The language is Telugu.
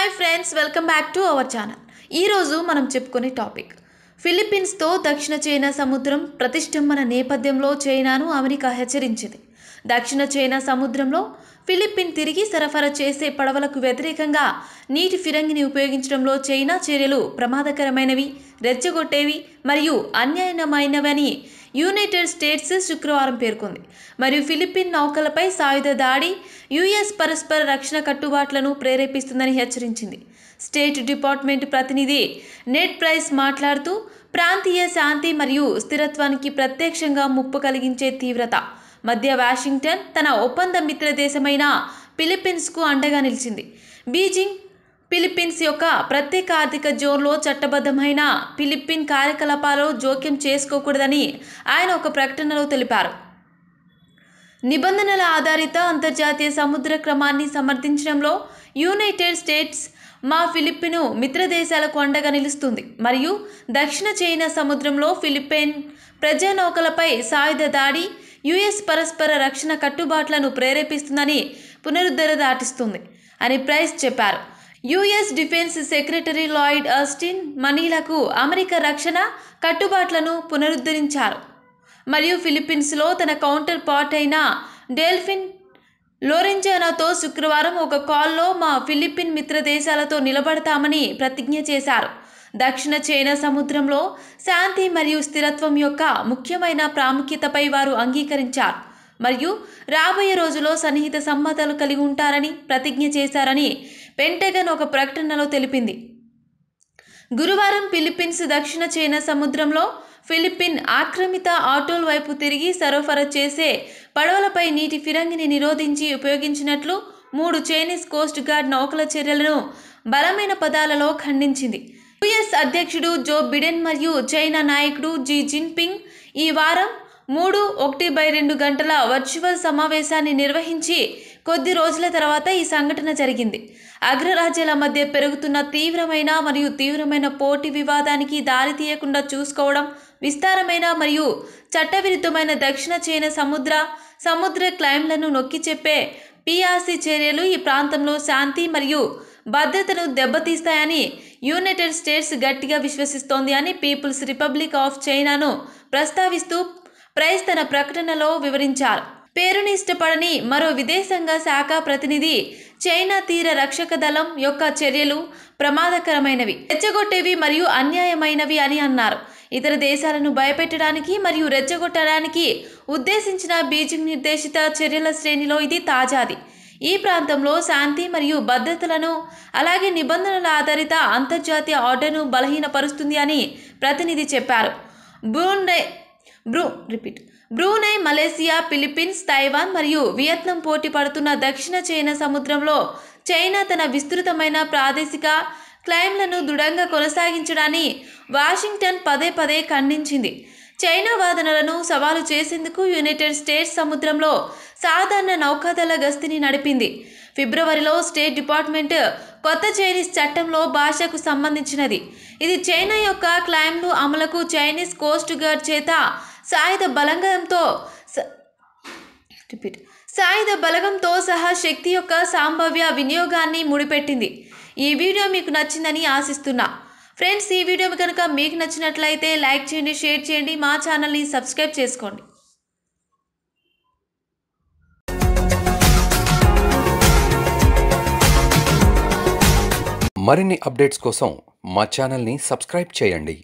hi friends welcome back to our channel ఈరోజు మనం చెప్పుకునే టాపిక్ ఫిలిప్పీన్స్తో దక్షిణ చైనా సముద్రం ప్రతిష్టంభన నేపథ్యంలో చైనాను అమెరికా హెచ్చరించింది దక్షిణ చైనా సముద్రంలో ఫిలిప్పీన్ తిరిగి సరఫరా చేసే పడవలకు వ్యతిరేకంగా నీటి ఫిరంగిని ఉపయోగించడంలో చైనా చర్యలు ప్రమాదకరమైనవి రెచ్చగొట్టేవి మరియు అన్యాయమైనవని యునైటెడ్ స్టేట్స్ శుక్రవారం పేర్కొంది మరియు ఫిలిప్పీన్ నౌకలపై సాయుధ దాడి యుఎస్ పరస్పర రక్షణ కట్టుబాట్లను ప్రేరేపిస్తుందని హెచ్చరించింది స్టేట్ డిపార్ట్మెంట్ ప్రతినిధి నెట్ ప్రైస్ మాట్లాడుతూ ప్రాంతీయ శాంతి మరియు స్థిరత్వానికి ప్రత్యక్షంగా ముప్పు కలిగించే తీవ్రత మధ్య వాషింగ్టన్ తన ఒప్పంద మిత్ర దేశమైన ఫిలిప్పీన్స్కు అండగా నిలిచింది బీజింగ్ ఫిలిప్పీన్స్ యొక్క ప్రత్యేక ఆర్థిక జోన్లో చట్టబద్ధమైన ఫిలిప్పీన్ కార్యకలాపాలు జోక్యం చేసుకోకూడదని ఆయన ఒక ప్రకటనలో తెలిపారు నిబంధనల ఆధారిత అంతర్జాతీయ సముద్ర క్రమాన్ని సమర్థించడంలో యునైటెడ్ స్టేట్స్ మా ఫిలిప్పీను మిత్రదేశాలకు అండగా నిలుస్తుంది మరియు దక్షిణ చైనా సముద్రంలో ప్రజా ప్రజానౌకలపై సాయుధ దాడి యుఎస్ పరస్పర రక్షణ కట్టుబాట్లను ప్రేరేపిస్తుందని పునరుద్ధర దాటిస్తుంది అని ప్రైస్ చెప్పారు US defence secretary Lloyd Austin మనీలకు అమెరికా రక్షణ కట్టుబాట్లను పునరుద్ధరించారు మరియు ఫిలిప్పీన్స్లో తన కౌంటర్ పార్ట్ అయిన డెల్ఫిన్ లోరెంజానాతో శుక్రవారం ఒక కాల్లో మా ఫిలిప్పీన్ మిత్ర దేశాలతో నిలబడతామని ప్రతిజ్ఞ చేశారు దక్షిణ చైనా సముద్రంలో శాంతి మరియు స్థిరత్వం యొక్క ముఖ్యమైన ప్రాముఖ్యతపై వారు అంగీకరించారు మరియు రాబోయే రోజులో సన్నిహిత సమ్మతలు కలిగి ఉంటారని ప్రతిజ్ఞ చేశారని పెంటగన్ ఒక ప్రకటనలో తెలిపింది గురువారం ఫిలిప్పీన్స్ దక్షిణ చైనా సముద్రంలో ఫిలిప్పీన్ ఆక్రమిత ఆటోల వైపు తిరిగి సరఫరా చేసే పడవలపై నీటి ఫిరంగిని నిరోధించి ఉపయోగించినట్లు మూడు చైనీస్ కోస్ట్ గార్డ్ నౌకల చర్యలను బలమైన పదాలలో ఖండించింది యుఎస్ అధ్యక్షుడు జో బిడెన్ మరియు చైనా నాయకుడు జీ జిన్పింగ్ ఈ వారం మూడు ఒకటి బై రెండు గంటల వర్చువల్ సమావేశాన్ని నిర్వహించి కొద్ది రోజుల తర్వాత ఈ సంఘటన జరిగింది అగ్రరాజ్యాల మధ్య పెరుగుతున్న తీవ్రమైన మరియు తీవ్రమైన పోటీ వివాదానికి దారి తీయకుండా చూసుకోవడం విస్తారమైన మరియు చట్టవిరుద్ధమైన దక్షిణ చైనా సముద్ర సముద్ర క్లైమ్లను నొక్కి చెప్పే పిఆర్సీ చర్యలు ఈ ప్రాంతంలో శాంతి మరియు భద్రతను దెబ్బతీస్తాయని యునైటెడ్ స్టేట్స్ గట్టిగా విశ్వసిస్తోంది అని పీపుల్స్ రిపబ్లిక్ ఆఫ్ చైనాను ప్రస్తావిస్తూ ప్రైస్ తన ప్రకటనలో వివరించారు పేరుని ఇష్టపడని మరో విదేశాంగ శాఖ ప్రతినిధి చైనా తీర రక్షక దళం యొక్క చర్యలు ప్రమాదకరమైనవి రెచ్చగొట్టేవి మరియు అన్యాయమైనవి అని అన్నారు ఇతర దేశాలను భయపెట్టడానికి మరియు రెచ్చగొట్టడానికి ఉద్దేశించిన బీజింగ్ నిర్దేశిత చర్యల శ్రేణిలో ఇది తాజాది ఈ ప్రాంతంలో శాంతి మరియు భద్రతలను అలాగే నిబంధనల ఆధారిత అంతర్జాతీయ ఆర్డర్ను బలహీనపరుస్తుంది అని ప్రతినిధి చెప్పారు బూన్ బ్రూ రిపీట్ బ్రూనై మలేసియా ఫిలిప్పీన్స్ తైవాన్ మరియు వియత్నాం పోటీ పడుతున్న దక్షిణ చైనా సముద్రంలో చైనా తన విస్తృతమైన ప్రాదేశిక క్లైమ్లను దృఢంగా కొనసాగించడాన్ని వాషింగ్టన్ పదే పదే ఖండించింది చైనా వాదనలను సవాలు చేసేందుకు యునైటెడ్ స్టేట్స్ సముద్రంలో సాధారణ నౌకాదళ గస్తీని నడిపింది ఫిబ్రవరిలో స్టేట్ డిపార్ట్మెంట్ కొత్త చైనీస్ చట్టంలో భాషకు సంబంధించినది ఇది చైనా యొక్క క్లైమ్లు అమలుకు చైనీస్ కోస్ట్ గార్డ్ చేత సాయుధ బలంగంతో రిపీట్ సాయుధ బలగంతో సహా శక్తి యొక్క సంభావ్య వినియోగాన్ని ముడిపెట్టింది ఈ వీడియో మీకు నచ్చిందని ఆశిస్తున్నా ఫ్రెండ్స్ ఈ వీడియో కనుక మీకు నచ్చినట్లయితే లైక్ చేయండి షేర్ చేయండి మా ఛానల్ని సబ్స్క్రైబ్ చేసుకోండి మరిన్ని అప్డేట్స్ కోసం మా ఛానల్ని సబ్స్క్రైబ్ చేయండి